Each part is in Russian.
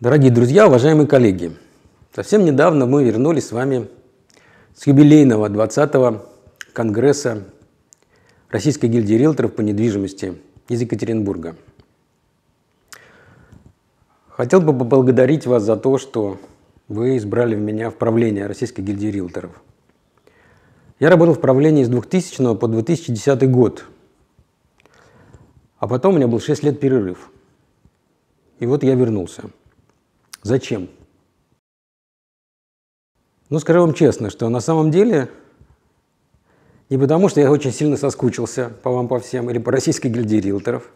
Дорогие друзья, уважаемые коллеги, совсем недавно мы вернулись с вами с юбилейного 20-го Конгресса Российской гильдии риэлторов по недвижимости из Екатеринбурга. Хотел бы поблагодарить вас за то, что вы избрали меня в правление Российской гильдии риэлторов. Я работал в правлении с 2000 по 2010 год, а потом у меня был 6 лет перерыв. И вот я вернулся – Зачем? Ну, скажу вам честно, что на самом деле не потому, что я очень сильно соскучился по вам, по всем, или по российской гильдии риэлторов,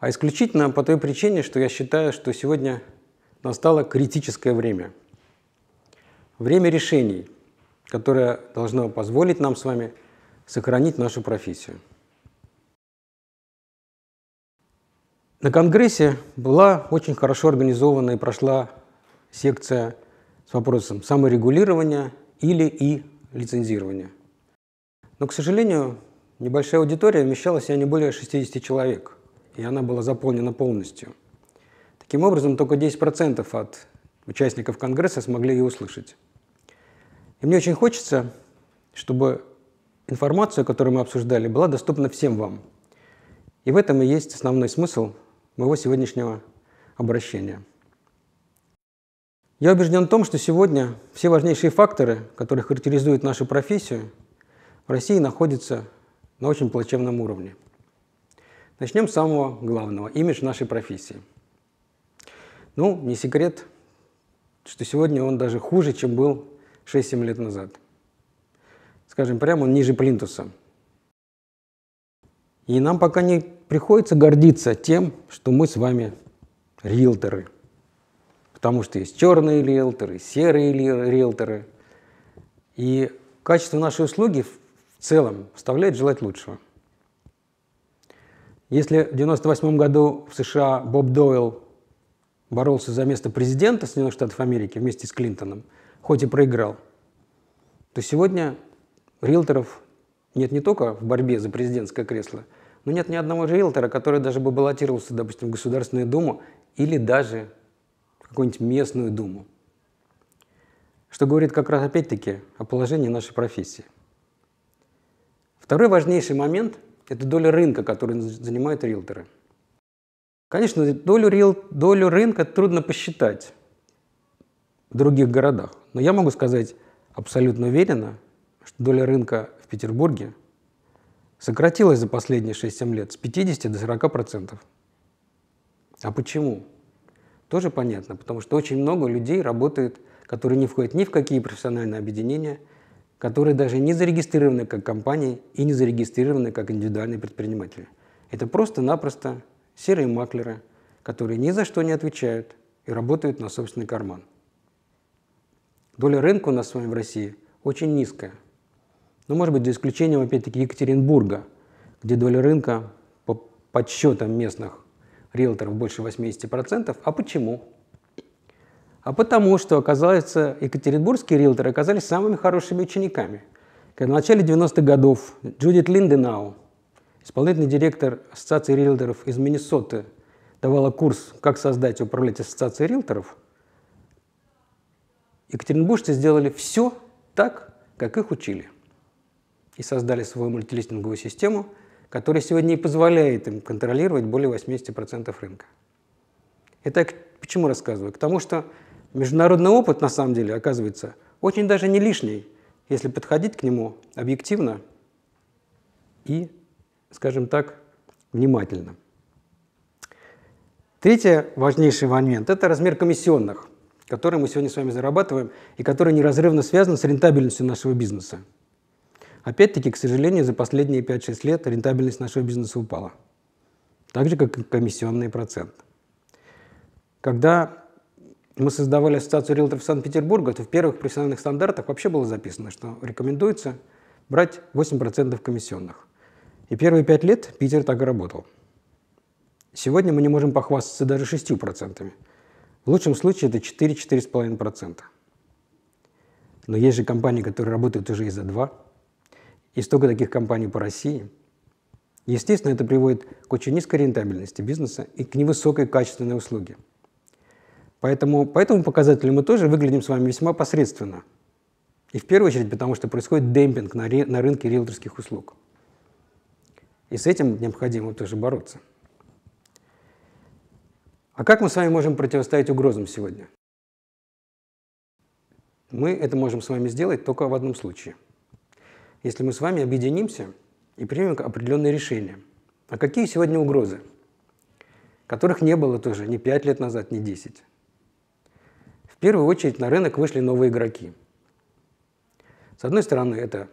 а исключительно по той причине, что я считаю, что сегодня настало критическое время. Время решений, которое должно позволить нам с вами сохранить нашу профессию. На Конгрессе была очень хорошо организована и прошла секция с вопросом саморегулирования или и лицензирования. Но, к сожалению, небольшая аудитория вмещала себя не более 60 человек, и она была заполнена полностью. Таким образом, только 10% от участников Конгресса смогли ее услышать. И мне очень хочется, чтобы информация, которую мы обсуждали, была доступна всем вам. И в этом и есть основной смысл моего сегодняшнего обращения. Я убежден в том, что сегодня все важнейшие факторы, которые характеризуют нашу профессию, в России находятся на очень плачевном уровне. Начнем с самого главного – имидж нашей профессии. Ну, не секрет, что сегодня он даже хуже, чем был 6-7 лет назад. Скажем прямо, он ниже плинтуса. И нам пока не приходится гордиться тем, что мы с вами риэлторы. Потому что есть черные риэлторы, серые риэлторы. И качество нашей услуги в целом вставляет желать лучшего. Если в 1998 году в США Боб Дойл боролся за место президента Соединенных Штатов Америки вместе с Клинтоном, хоть и проиграл, то сегодня риэлторов нет не только в борьбе за президентское кресло – но ну, нет ни одного риэлтора, который даже бы баллотировался, допустим, в Государственную Думу или даже в какую-нибудь местную Думу. Что говорит как раз опять-таки о положении нашей профессии. Второй важнейший момент – это доля рынка, которую занимают риэлторы. Конечно, долю, риэл... долю рынка трудно посчитать в других городах, но я могу сказать абсолютно уверенно, что доля рынка в Петербурге – сократилось за последние 6-7 лет с 50 до 40%. процентов. А почему? Тоже понятно, потому что очень много людей работает, которые не входят ни в какие профессиональные объединения, которые даже не зарегистрированы как компании и не зарегистрированы как индивидуальные предприниматели. Это просто-напросто серые маклеры, которые ни за что не отвечают и работают на собственный карман. Доля рынка у нас с вами в России очень низкая. Ну, может быть, за исключением, опять-таки, Екатеринбурга, где доля рынка по подсчетам местных риэлторов больше 80%. А почему? А потому что, оказывается, екатеринбургские риэлторы оказались самыми хорошими учениками. Когда в начале 90-х годов Джудит Линденау, исполнительный директор Ассоциации риэлторов из Миннесоты, давала курс «Как создать и управлять ассоциацией риэлторов», екатеринбуржцы сделали все так, как их учили и создали свою мультилистинговую систему, которая сегодня и позволяет им контролировать более 80% рынка. Это я почему рассказываю? К тому, что международный опыт, на самом деле, оказывается, очень даже не лишний, если подходить к нему объективно и, скажем так, внимательно. Третий важнейший момент – это размер комиссионных, которые мы сегодня с вами зарабатываем и которые неразрывно связаны с рентабельностью нашего бизнеса. Опять-таки, к сожалению, за последние 5-6 лет рентабельность нашего бизнеса упала. Так же, как и комиссионный процент. Когда мы создавали ассоциацию риэлторов Санкт-Петербурга, то в первых профессиональных стандартах вообще было записано, что рекомендуется брать 8% комиссионных. И первые 5 лет Питер так и работал. Сегодня мы не можем похвастаться даже 6%. В лучшем случае это 4-4,5%. Но есть же компании, которые работают уже и за 2%. И столько таких компаний по России. Естественно, это приводит к очень низкой рентабельности бизнеса и к невысокой качественной услуге. Поэтому по этому показателю мы тоже выглядим с вами весьма посредственно. И в первую очередь потому, что происходит демпинг на, ре, на рынке риэлторских услуг. И с этим необходимо тоже бороться. А как мы с вами можем противостоять угрозам сегодня? Мы это можем с вами сделать только в одном случае – если мы с вами объединимся и примем определенные решения. А какие сегодня угрозы, которых не было тоже ни 5 лет назад, ни 10? В первую очередь на рынок вышли новые игроки. С одной стороны, это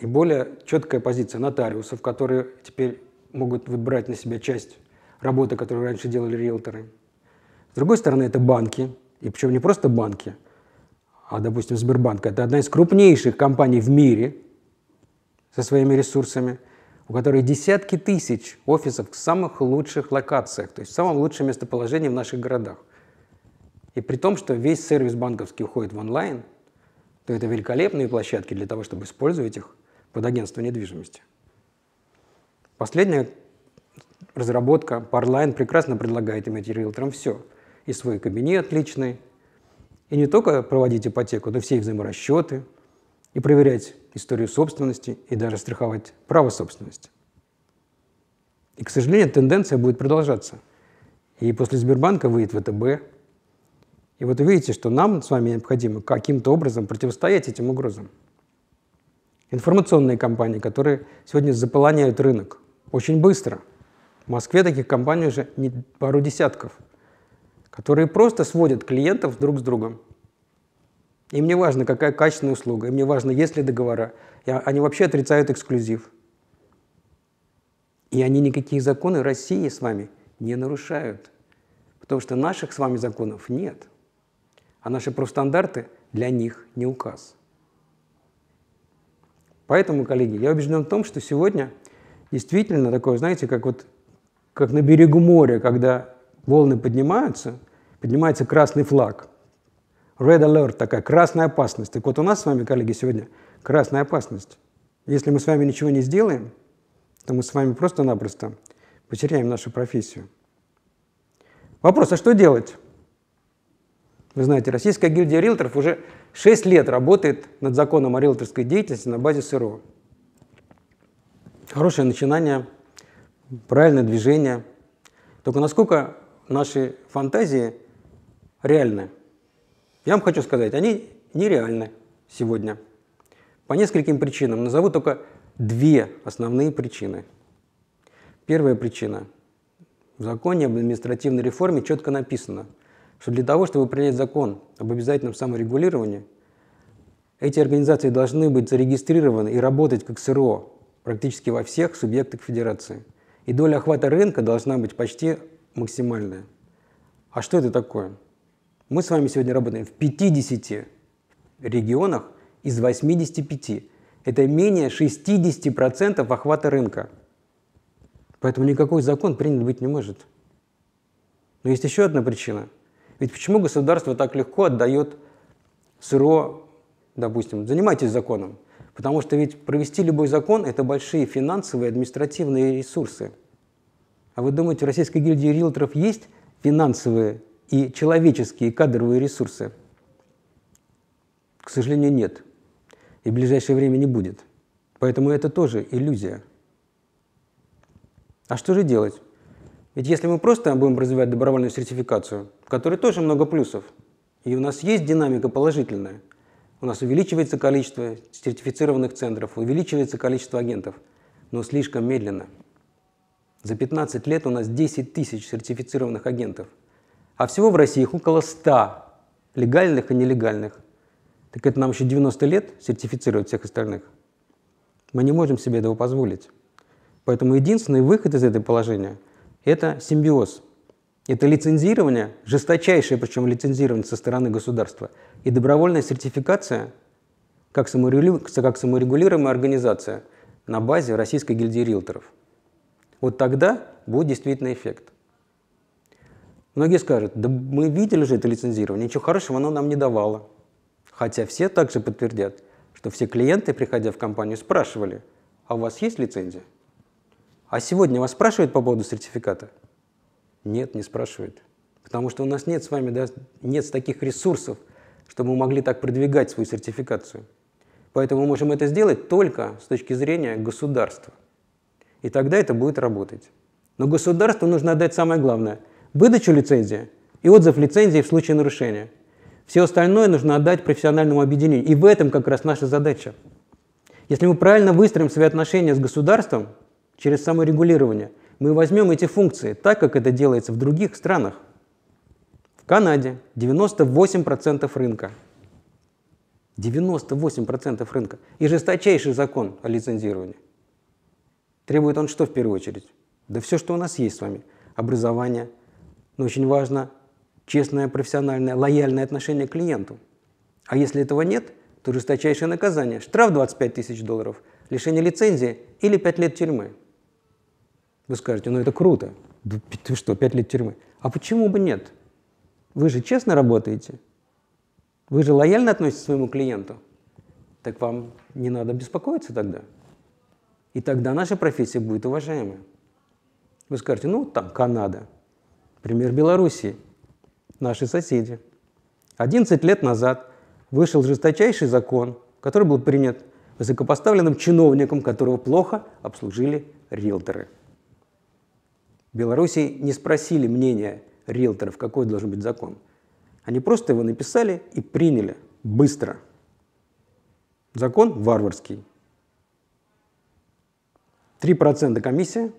и более четкая позиция нотариусов, которые теперь могут брать на себя часть работы, которую раньше делали риэлторы. С другой стороны, это банки, и причем не просто банки, а, допустим, Сбербанк. Это одна из крупнейших компаний в мире, со своими ресурсами, у которой десятки тысяч офисов в самых лучших локациях, то есть в самом лучшем местоположении в наших городах. И при том, что весь сервис банковский уходит в онлайн, то это великолепные площадки для того, чтобы использовать их под агентство недвижимости. Последняя разработка Parline прекрасно предлагает иметь риэлторам все. И свой кабинет личный, и не только проводить ипотеку, но все их взаиморасчеты – и проверять историю собственности и даже страховать право собственности. И, к сожалению, тенденция будет продолжаться. И после Сбербанка выйдет ВТБ. И вот увидите, что нам с вами необходимо каким-то образом противостоять этим угрозам. Информационные компании, которые сегодня заполоняют рынок очень быстро. В Москве таких компаний уже не пару десятков, которые просто сводят клиентов друг с другом им не важно, какая качественная услуга, им не важно, есть ли договора. И они вообще отрицают эксклюзив. И они никакие законы России с вами не нарушают. Потому что наших с вами законов нет. А наши профстандарты для них не указ. Поэтому, коллеги, я убежден в том, что сегодня действительно такое, знаете, как вот как на берегу моря, когда волны поднимаются, поднимается красный флаг. Red alert, такая красная опасность. Так вот у нас с вами, коллеги, сегодня красная опасность. Если мы с вами ничего не сделаем, то мы с вами просто-напросто потеряем нашу профессию. Вопрос, а что делать? Вы знаете, Российская гильдия риэлторов уже 6 лет работает над законом о риэлторской деятельности на базе СРО. Хорошее начинание, правильное движение. Только насколько наши фантазии реальны? Я вам хочу сказать, они нереальны сегодня. По нескольким причинам. Назову только две основные причины. Первая причина. В законе об административной реформе четко написано, что для того, чтобы принять закон об обязательном саморегулировании, эти организации должны быть зарегистрированы и работать как СРО практически во всех субъектах Федерации. И доля охвата рынка должна быть почти максимальная. А что это такое? Мы с вами сегодня работаем в 50 регионах из 85. Это менее 60% охвата рынка. Поэтому никакой закон принят быть не может. Но есть еще одна причина. Ведь почему государство так легко отдает сырое, допустим, занимайтесь законом? Потому что ведь провести любой закон – это большие финансовые административные ресурсы. А вы думаете, в Российской гильдии риэлторов есть финансовые и человеческие кадровые ресурсы? К сожалению, нет. И в ближайшее время не будет. Поэтому это тоже иллюзия. А что же делать? Ведь если мы просто будем развивать добровольную сертификацию, в которой тоже много плюсов, и у нас есть динамика положительная, у нас увеличивается количество сертифицированных центров, увеличивается количество агентов, но слишком медленно. За 15 лет у нас 10 тысяч сертифицированных агентов – а всего в России их около 100, легальных и нелегальных. Так это нам еще 90 лет сертифицировать всех остальных. Мы не можем себе этого позволить. Поэтому единственный выход из этого положения – это симбиоз. Это лицензирование, жесточайшее причем лицензирование со стороны государства, и добровольная сертификация как, саморегули... как саморегулируемая организация на базе Российской гильдии риэлторов. Вот тогда будет действительно эффект – Многие скажут, да мы видели же это лицензирование, ничего хорошего оно нам не давало. Хотя все также подтвердят, что все клиенты, приходя в компанию, спрашивали, а у вас есть лицензия? А сегодня вас спрашивают по поводу сертификата? Нет, не спрашивают. Потому что у нас нет с вами да, нет таких ресурсов, чтобы мы могли так продвигать свою сертификацию. Поэтому мы можем это сделать только с точки зрения государства. И тогда это будет работать. Но государству нужно отдать самое главное – выдачу лицензии и отзыв лицензии в случае нарушения. Все остальное нужно отдать профессиональному объединению. И в этом как раз наша задача. Если мы правильно выстроим свои отношения с государством через саморегулирование, мы возьмем эти функции так, как это делается в других странах. В Канаде 98% рынка. 98% рынка. И жесточайший закон о лицензировании. Требует он что в первую очередь? Да все, что у нас есть с вами. Образование, но очень важно честное, профессиональное, лояльное отношение к клиенту. А если этого нет, то жесточайшее наказание – штраф 25 тысяч долларов, лишение лицензии или 5 лет тюрьмы. Вы скажете, ну это круто. Да ты что, 5 лет тюрьмы? А почему бы нет? Вы же честно работаете. Вы же лояльно относитесь к своему клиенту. Так вам не надо беспокоиться тогда. И тогда наша профессия будет уважаемой. Вы скажете, ну там Канада – Пример Белоруссии, наши соседи. 11 лет назад вышел жесточайший закон, который был принят высокопоставленным чиновником, которого плохо обслужили риэлторы. В Белоруссии не спросили мнения риэлторов, какой должен быть закон. Они просто его написали и приняли быстро. Закон варварский. 3% комиссия,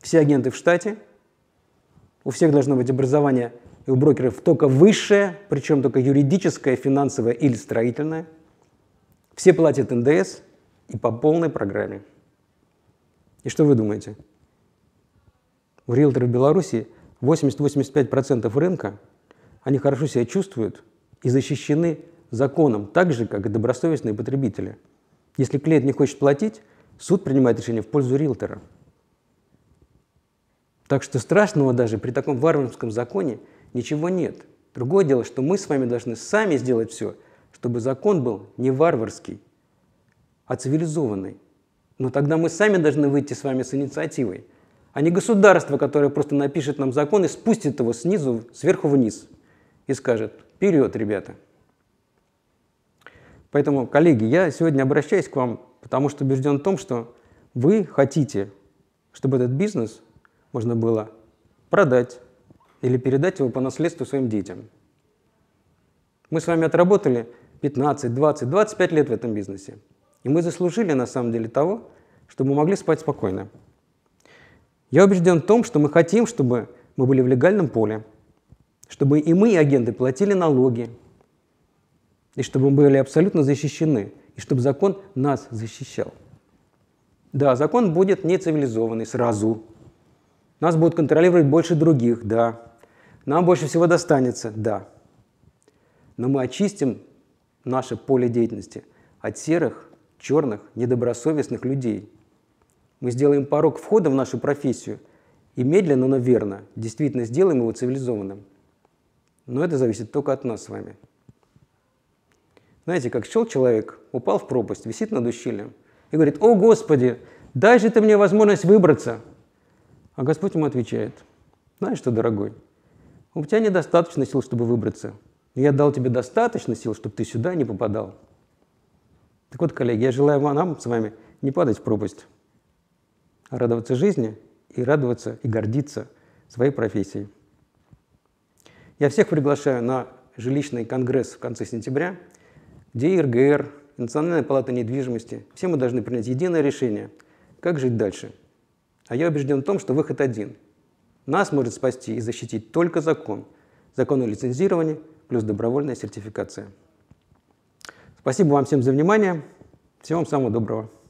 все агенты в штате – у всех должно быть образование и у брокеров только высшее, причем только юридическое, финансовое или строительное. Все платят НДС и по полной программе. И что вы думаете? У риэлторов Беларуси 80-85% рынка, они хорошо себя чувствуют и защищены законом, так же, как и добросовестные потребители. Если клиент не хочет платить, суд принимает решение в пользу риэлтора – так что страшного даже при таком варварском законе ничего нет. Другое дело, что мы с вами должны сами сделать все, чтобы закон был не варварский, а цивилизованный. Но тогда мы сами должны выйти с вами с инициативой, а не государство, которое просто напишет нам закон и спустит его снизу, сверху вниз и скажет «Вперед, ребята!». Поэтому, коллеги, я сегодня обращаюсь к вам, потому что убежден в том, что вы хотите, чтобы этот бизнес можно было продать или передать его по наследству своим детям. Мы с вами отработали 15, 20, 25 лет в этом бизнесе. И мы заслужили на самом деле того, чтобы мы могли спать спокойно. Я убежден в том, что мы хотим, чтобы мы были в легальном поле, чтобы и мы, и агенты, платили налоги, и чтобы мы были абсолютно защищены, и чтобы закон нас защищал. Да, закон будет нецивилизованный сразу, нас будут контролировать больше других, да. Нам больше всего достанется, да. Но мы очистим наше поле деятельности от серых, черных, недобросовестных людей. Мы сделаем порог входа в нашу профессию и медленно, но верно, действительно сделаем его цивилизованным. Но это зависит только от нас с вами. Знаете, как щел человек, упал в пропасть, висит над ущельем и говорит, «О, Господи, дай же ты мне возможность выбраться!» А Господь ему отвечает, знаешь что, дорогой, у тебя недостаточно сил, чтобы выбраться. Я дал тебе достаточно сил, чтобы ты сюда не попадал. Так вот, коллеги, я желаю вам нам с вами не падать в пропасть, а радоваться жизни и радоваться и гордиться своей профессией. Я всех приглашаю на жилищный конгресс в конце сентября, где ИРГР, Национальная палата недвижимости, все мы должны принять единое решение, как жить дальше – а я убежден в том, что выход один. Нас может спасти и защитить только закон. Закон о лицензировании плюс добровольная сертификация. Спасибо вам всем за внимание. Всего вам самого доброго.